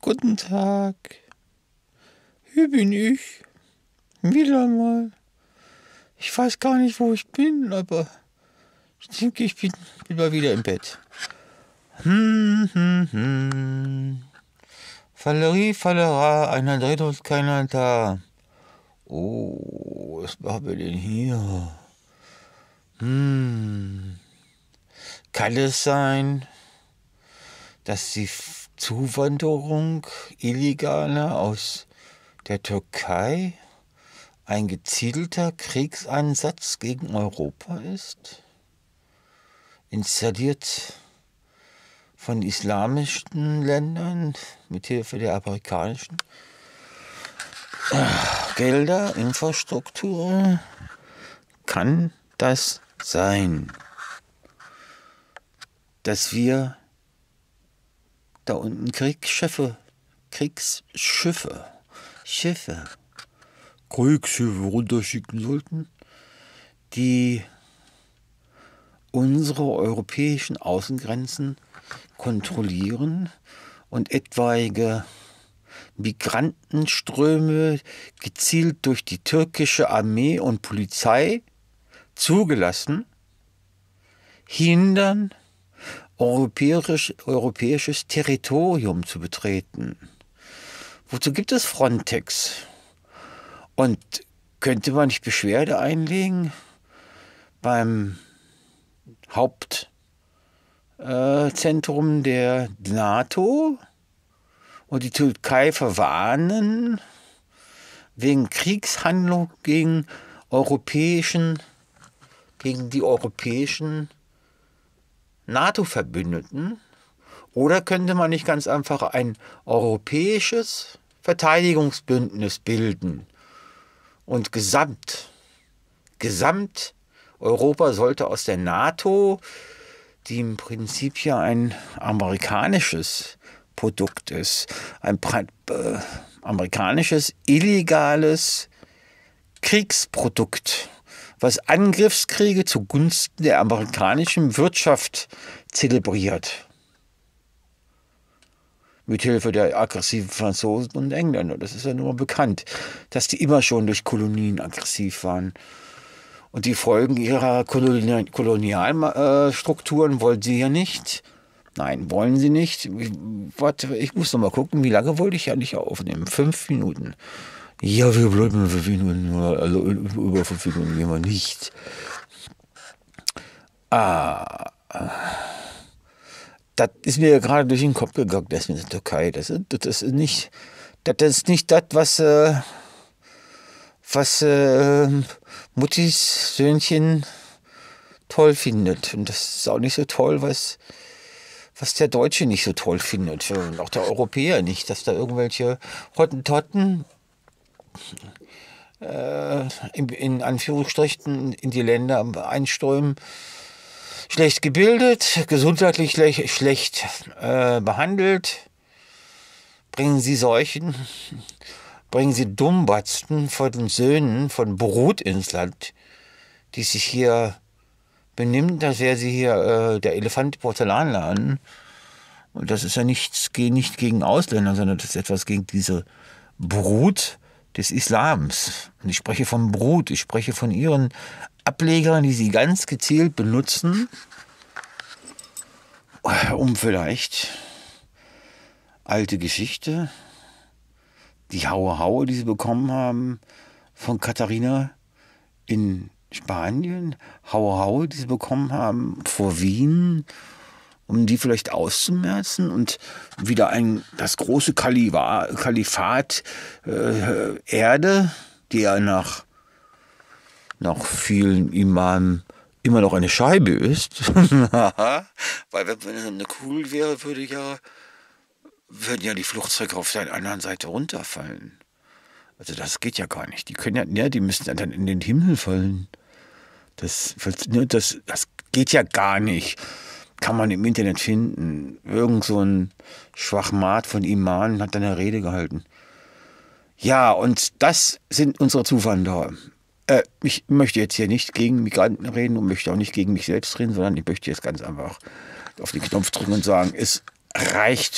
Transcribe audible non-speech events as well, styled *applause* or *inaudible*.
Guten Tag. Hier bin ich. Wieder mal. Ich weiß gar nicht, wo ich bin, aber ich denke, ich bin immer wieder im Bett. Hm, hm, hm. Valerie, Valera, einer dreht uns keiner da. Oh, was machen wir denn hier? Hm. Kann es sein, dass die Zuwanderung illegaler aus der Türkei ein gezielter Kriegsansatz gegen Europa ist, installiert von islamischen Ländern mit Hilfe der amerikanischen Gelder, Infrastruktur, kann das sein, dass wir da unten Kriegsschiffe. Kriegsschiffe. Schiffe. Kriegsschiffe runterschicken sollten, die unsere europäischen Außengrenzen kontrollieren und etwaige Migrantenströme gezielt durch die türkische Armee und Polizei zugelassen, hindern europäisch, europäisches Territorium zu betreten. Wozu gibt es Frontex? Und könnte man nicht Beschwerde einlegen beim Hauptzentrum äh, der NATO und die Türkei verwarnen wegen Kriegshandlung gegen europäischen, gegen die europäischen NATO-Verbündeten? Oder könnte man nicht ganz einfach ein europäisches Verteidigungsbündnis bilden? Und gesamt, gesamt Europa sollte aus der NATO, die im Prinzip ja ein amerikanisches Produkt ist, ein äh, amerikanisches illegales Kriegsprodukt was Angriffskriege zugunsten der amerikanischen Wirtschaft zelebriert. Mithilfe der aggressiven Franzosen und Engländer, das ist ja nun mal bekannt, dass die immer schon durch Kolonien aggressiv waren. Und die Folgen ihrer Kolonialstrukturen wollen sie ja nicht. Nein, wollen sie nicht. warte, ich muss noch mal gucken, wie lange wollte ich ja nicht aufnehmen? Fünf Minuten. Ja, wir bleiben fünf Minuten, also über fünf Minuten gehen wir nicht. Ah, das ist mir gerade durch den Kopf gegangen, das mit der Türkei. Das, das ist nicht das, ist nicht das was, äh, was äh, Muttis Söhnchen toll findet. Und das ist auch nicht so toll, was, was der Deutsche nicht so toll findet. Und auch der Europäer nicht, dass da irgendwelche Hottentotten äh, in, in Anführungsstrichen in die Länder einströmen, schlecht gebildet, gesundheitlich schlecht, schlecht äh, behandelt, bringen sie Seuchen, bringen sie Dummbatzen von den Söhnen von Brut ins Land, die sich hier benimmt, als wäre sie hier äh, der Elefant Porzellanladen. Und das ist ja nichts, nicht gegen Ausländer, sondern das ist etwas gegen diese Brut des Islams. Und ich spreche vom Brut, ich spreche von ihren Ablegern, die sie ganz gezielt benutzen, um vielleicht alte Geschichte, die Haue Haue, die sie bekommen haben von Katharina in Spanien, Haue Haue, die sie bekommen haben vor Wien, um die vielleicht auszumerzen und wieder ein, das große Kaliva, Kalifat äh, Erde, die ja nach, nach vielen Imamen immer noch eine Scheibe ist. *laughs* Weil wenn es eine Kugel wäre, würde ja, würden ja die Flugzeuge auf der anderen Seite runterfallen. Also das geht ja gar nicht. Die können ja, ja die müssen ja dann in den Himmel fallen. Das, ne, das, das geht ja gar nicht kann man im Internet finden. Irgend so ein Schwachmat von Iman hat da eine Rede gehalten. Ja, und das sind unsere Zuwanderer. Äh, ich möchte jetzt hier nicht gegen Migranten reden und möchte auch nicht gegen mich selbst reden, sondern ich möchte jetzt ganz einfach auf den Knopf drücken und sagen, es reicht.